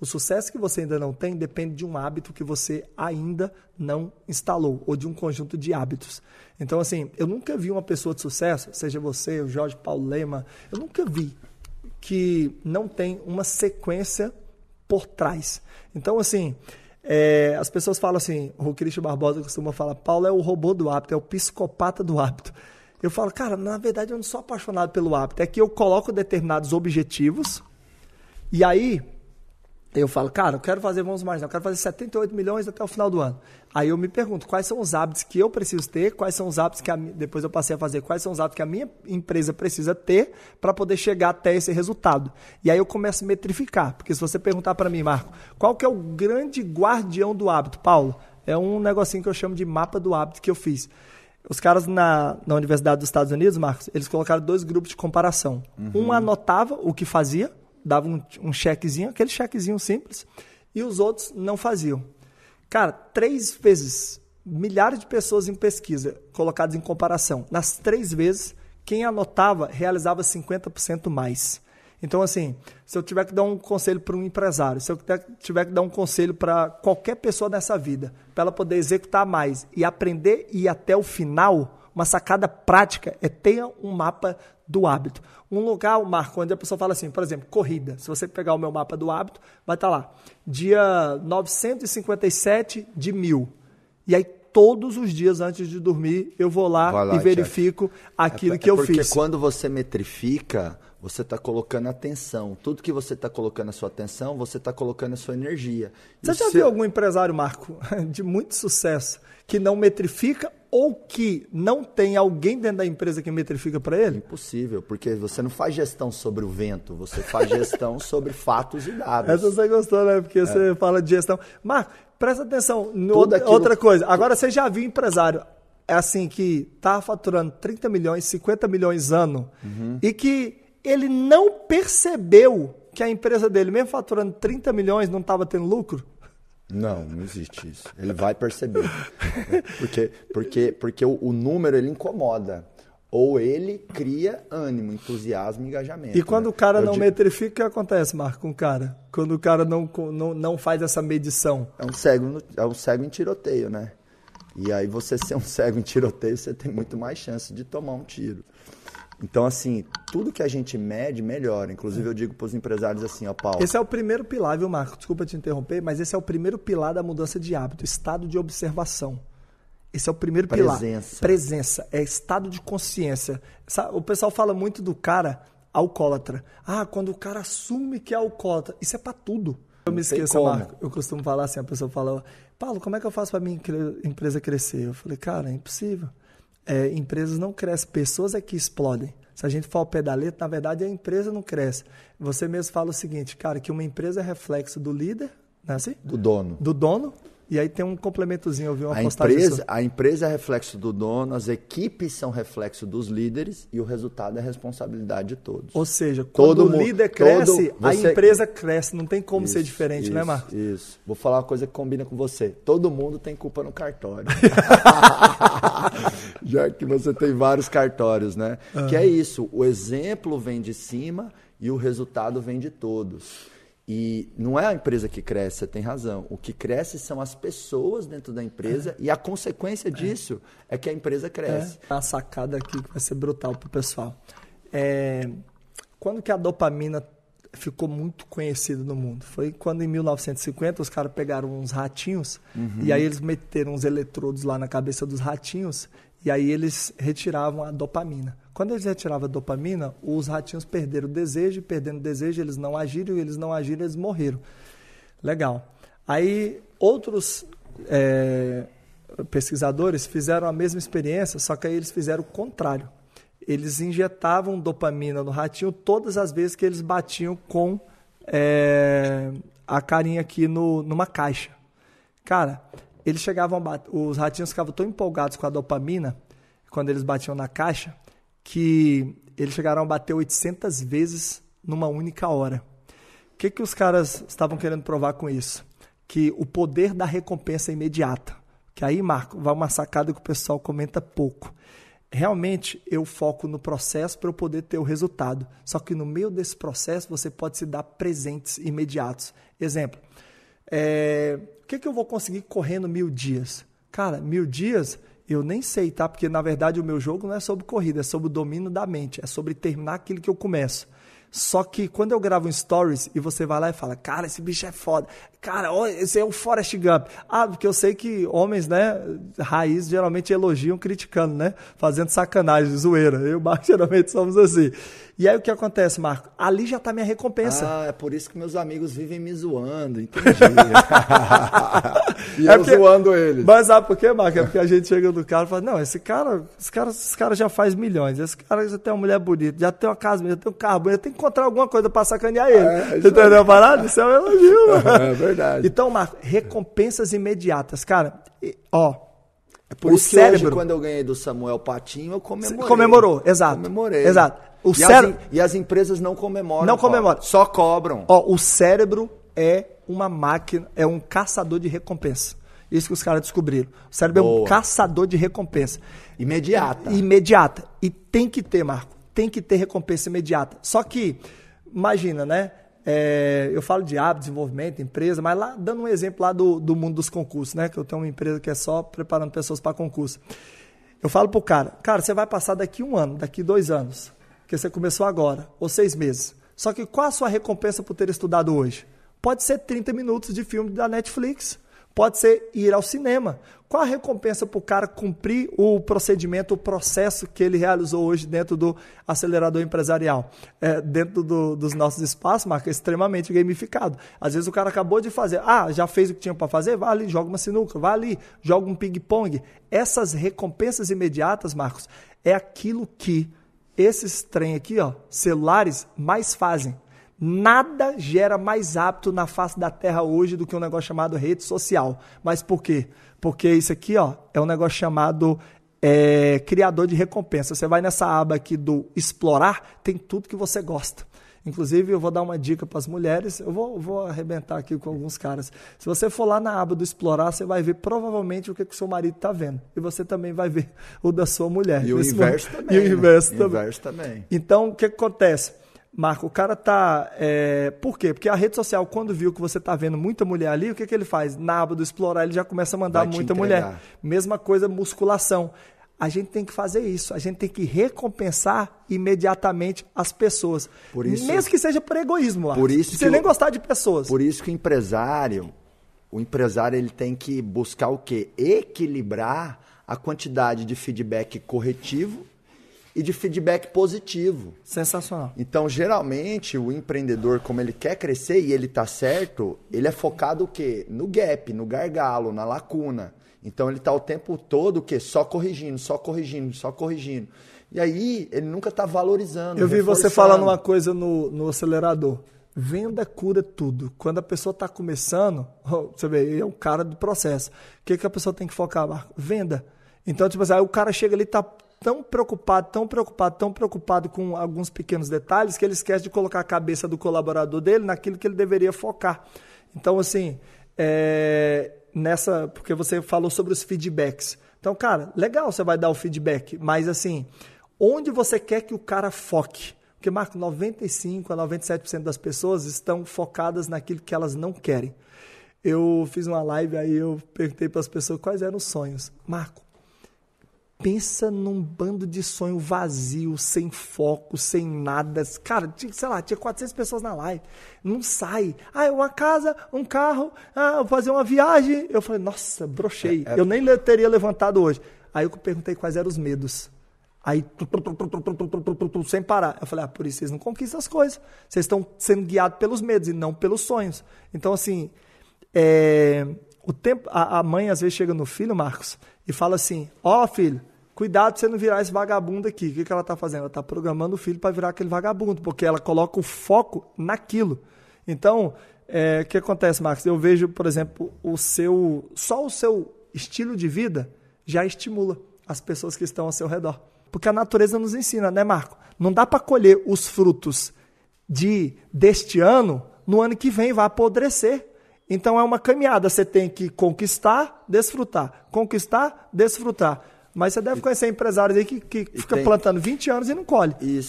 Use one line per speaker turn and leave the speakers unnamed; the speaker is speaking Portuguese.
O sucesso que você ainda não tem depende de um hábito que você ainda não instalou ou de um conjunto de hábitos. Então, assim, eu nunca vi uma pessoa de sucesso, seja você, o Jorge Paulo Lema, eu nunca vi que não tem uma sequência por trás. Então, assim, é, as pessoas falam assim, o Cristian Barbosa costuma falar, Paulo é o robô do hábito, é o psicopata do hábito. Eu falo, cara, na verdade eu não sou apaixonado pelo hábito, é que eu coloco determinados objetivos e aí eu falo, cara, eu quero fazer, vamos mais, eu quero fazer 78 milhões até o final do ano. Aí eu me pergunto, quais são os hábitos que eu preciso ter, quais são os hábitos que a, depois eu passei a fazer, quais são os hábitos que a minha empresa precisa ter para poder chegar até esse resultado. E aí eu começo a metrificar, porque se você perguntar para mim, Marco, qual que é o grande guardião do hábito, Paulo? É um negocinho que eu chamo de mapa do hábito que eu fiz. Os caras na, na Universidade dos Estados Unidos, Marcos, eles colocaram dois grupos de comparação. Uhum. Um anotava o que fazia, dava um, um chequezinho, aquele chequezinho simples, e os outros não faziam. Cara, três vezes, milhares de pessoas em pesquisa colocadas em comparação. Nas três vezes, quem anotava realizava 50% mais. Então, assim, se eu tiver que dar um conselho para um empresário, se eu tiver que dar um conselho para qualquer pessoa nessa vida, para ela poder executar mais e aprender e ir até o final, uma sacada prática é tenha um mapa do hábito. Um lugar, Marco, onde a pessoa fala assim, por exemplo, corrida. Se você pegar o meu mapa do hábito, vai estar tá lá. Dia 957 de mil. E aí todos os dias antes de dormir, eu vou lá, lá e verifico aquilo é, que eu porque fiz. Porque quando você metrifica, você está colocando atenção. Tudo que você está colocando a sua atenção, você está colocando a sua energia. Você já seu... viu algum empresário, Marco, de muito sucesso, que não metrifica ou que não tem alguém dentro da empresa que metrifica para ele? Impossível, porque você não faz gestão sobre o vento, você faz gestão sobre fatos e dados. Essa você gostou, né? Porque é. você fala de gestão. Mas presta atenção, no, aquilo... outra coisa. Agora você já viu empresário é assim que tá faturando 30 milhões, 50 milhões ano uhum. e que ele não percebeu que a empresa dele, mesmo faturando 30 milhões, não estava tendo lucro? Não, não existe isso. Ele vai perceber. Né? Porque, porque, porque o, o, número ele incomoda. Ou ele cria ânimo, entusiasmo e engajamento. E quando né? o cara Eu não digo... metrifica, o que acontece, Marco, com o cara? Quando o cara não, não, não faz essa medição? É um, cego, é um cego em tiroteio, né? E aí você ser um cego em tiroteio, você tem muito mais chance de tomar um tiro. Então, assim, tudo que a gente mede, melhora. Inclusive, eu digo para os empresários assim, ó, Paulo. Esse é o primeiro pilar, viu, Marco? Desculpa te interromper, mas esse é o primeiro pilar da mudança de hábito, estado de observação. Esse é o primeiro pilar. Presença. Presença É estado de consciência. O pessoal fala muito do cara alcoólatra. Ah, quando o cara assume que é alcoólatra. Isso é para tudo. Eu me esqueço, Marco. Eu costumo falar assim, a pessoa fala, Paulo, como é que eu faço para minha empresa crescer? Eu falei, cara, é impossível é, empresas não crescem, pessoas é que explodem. Se a gente for ao pedaleta, na verdade a empresa não cresce. Você mesmo fala o seguinte, cara, que uma empresa é reflexo do líder, não é assim? Do dono. Do dono. E aí tem um complementozinho, eu vi uma a postagem. Empresa, a empresa é reflexo do dono, as equipes são reflexo dos líderes e o resultado é responsabilidade de todos. Ou seja, quando o líder cresce, todo, você... a empresa cresce, não tem como isso, ser diferente, né, isso, né, Marcos? Isso. Vou falar uma coisa que combina com você. Todo mundo tem culpa no cartório. já que você tem vários cartórios, né? Que é isso, o exemplo vem de cima e o resultado vem de todos. E não é a empresa que cresce, você tem razão. O que cresce são as pessoas dentro da empresa é. e a consequência é. disso é que a empresa cresce. É. Uma sacada aqui que vai ser brutal pro pessoal. É... Quando que a dopamina ficou muito conhecida no mundo. Foi quando em 1950 os caras pegaram uns ratinhos uhum. e aí eles meteram uns eletrodos lá na cabeça dos ratinhos e aí eles retiravam a dopamina. Quando eles retiravam a dopamina, os ratinhos perderam o desejo, perdendo o desejo, eles não agiram, e eles não agiram, eles morreram. Legal. Aí outros é, pesquisadores fizeram a mesma experiência, só que aí eles fizeram o contrário. Eles injetavam dopamina no ratinho todas as vezes que eles batiam com é, a carinha aqui no, numa caixa. Cara, eles chegavam, os ratinhos ficavam tão empolgados com a dopamina quando eles batiam na caixa que eles chegaram a bater 800 vezes numa única hora. O que, que os caras estavam querendo provar com isso? Que o poder da recompensa é imediata. Que aí, Marco, vai uma sacada que o pessoal comenta pouco. Realmente eu foco no processo para eu poder ter o resultado. Só que no meio desse processo você pode se dar presentes imediatos. Exemplo, é, o que, é que eu vou conseguir correndo mil dias? Cara, mil dias eu nem sei, tá? Porque na verdade o meu jogo não é sobre corrida, é sobre o domínio da mente, é sobre terminar aquilo que eu começo. Só que quando eu gravo um stories e você vai lá e fala, cara, esse bicho é foda. Cara, esse é o Forrest Gump. Ah, porque eu sei que homens, né, raiz, geralmente elogiam criticando, né? Fazendo sacanagem, zoeira. Eu e o Marco geralmente somos assim. E aí o que acontece, Marco? Ali já tá minha recompensa. Ah, é por isso que meus amigos vivem me zoando, entendi. e é eu porque... zoando eles. Mas sabe por quê, Marco? É porque a gente chega no cara e fala, não, esse cara, esse cara, esse cara já faz milhões. Esse cara já tem uma mulher bonita, já tem uma casa bonita, já tem um carro bonito, já tem encontrar alguma coisa para sacanear ele. É, é Entendeu a parada? Isso é um elogio, mano. É verdade. Então, Marco, recompensas imediatas, cara. E, ó,
é por o isso cérebro... hoje, quando
eu ganhei do Samuel Patinho, eu comemorei. Comemorou, exato. Comemorei. Exato. O e, cérebro... as, e as empresas não comemoram. Não comemoram. Só cobram. Ó, o cérebro é uma máquina, é um caçador de recompensa. Isso que os caras descobriram. O cérebro Boa. é um caçador de recompensa. Imediata. Imediata. E tem que ter, Marco tem que ter recompensa imediata. Só que, imagina, né? É, eu falo de hábito, desenvolvimento, empresa, mas lá dando um exemplo lá do, do mundo dos concursos, né? Que eu tenho uma empresa que é só preparando pessoas para concurso. Eu falo pro cara, cara, você vai passar daqui um ano, daqui dois anos, que você começou agora, ou seis meses. Só que qual a sua recompensa por ter estudado hoje? Pode ser 30 minutos de filme da Netflix Pode ser ir ao cinema. Qual a recompensa para o cara cumprir o procedimento, o processo que ele realizou hoje dentro do acelerador empresarial? É, dentro do, dos nossos espaços, marca é extremamente gamificado. Às vezes o cara acabou de fazer, ah, já fez o que tinha para fazer? Vai ali, joga uma sinuca, vai ali, joga um ping-pong. Essas recompensas imediatas, Marcos, é aquilo que esses trem aqui, ó, celulares, mais fazem. Nada gera mais apto na face da terra hoje do que um negócio chamado rede social. Mas por quê? Porque isso aqui ó, é um negócio chamado é, criador de recompensa. Você vai nessa aba aqui do explorar, tem tudo que você gosta. Inclusive, eu vou dar uma dica para as mulheres. Eu vou, vou arrebentar aqui com alguns caras. Se você for lá na aba do Explorar, você vai ver provavelmente o que, o seu marido está vendo. E você também vai ver o da sua mulher. E o inverso momento. também. E o né? inverso, né? também. inverso também. Então, o que acontece? Marco, o cara tá. É... Por quê? Porque a rede social, quando viu que você tá vendo muita mulher ali, o que, que ele faz? Na aba do explorar, ele já começa a mandar muita mulher. Mesma coisa, musculação. A gente tem que fazer isso, a gente tem que recompensar imediatamente as pessoas. Por isso, Mesmo que seja por egoísmo, por isso Você que nem eu, gostar de pessoas. Por isso que o empresário, o empresário ele tem que buscar o quê? Equilibrar a quantidade de feedback corretivo e de feedback positivo. Sensacional. Então, geralmente, o empreendedor, como ele quer crescer e ele tá certo, ele é focado o quê? No gap, no gargalo, na lacuna. Então, ele tá o tempo todo o quê? Só corrigindo, só corrigindo, só corrigindo. E aí, ele nunca tá valorizando. Eu vi reforçando. você falando uma coisa no, no acelerador. Venda cura tudo. Quando a pessoa está começando, você vê, é um cara do processo. O que, que a pessoa tem que focar, Marco? Venda. Então, tipo assim, aí o cara chega ali, tá tão preocupado, tão preocupado, tão preocupado com alguns pequenos detalhes que ele esquece de colocar a cabeça do colaborador dele naquilo que ele deveria focar. Então, assim, é, nessa. Porque você falou sobre os feedbacks. Então, cara, legal você vai dar o feedback, mas assim, onde você quer que o cara foque? Porque, Marco, 95 a 97% das pessoas estão focadas naquilo que elas não querem. Eu fiz uma live aí, eu perguntei para as pessoas quais eram os sonhos. Marco, Pensa num bando de sonho vazio, sem foco, sem nada. Cara, tinha, sei lá, tinha 400 pessoas na live. Não sai. Ah, é uma casa, um carro, ah, fazer uma viagem. Eu falei, nossa, brochei. É, é... Eu nem teria levantado hoje. Aí eu perguntei quais eram os medos. Aí, sem parar. Eu falei, ah, por isso vocês não conquistam as coisas. Vocês estão sendo guiados pelos medos e não pelos sonhos. Então, assim, é, o tempo, a, a mãe às vezes chega no filho, Marcos, e fala assim: Ó, oh, filho, Cuidado pra você não virar esse vagabundo aqui. O que, que ela tá fazendo? Ela tá programando o filho para virar aquele vagabundo, porque ela coloca o foco naquilo. Então, é, o que acontece, Marcos? Eu vejo, por exemplo, o seu. Só o seu estilo de vida já estimula as pessoas que estão ao seu redor. Porque a natureza nos ensina, né, Marco? Não dá para colher os frutos de deste ano, no ano que vem vai apodrecer. Então é uma caminhada, você tem que conquistar, desfrutar, conquistar, desfrutar. Mas você deve conhecer empresários aí que, que fica tem... plantando 20 anos e não colhe. Isso.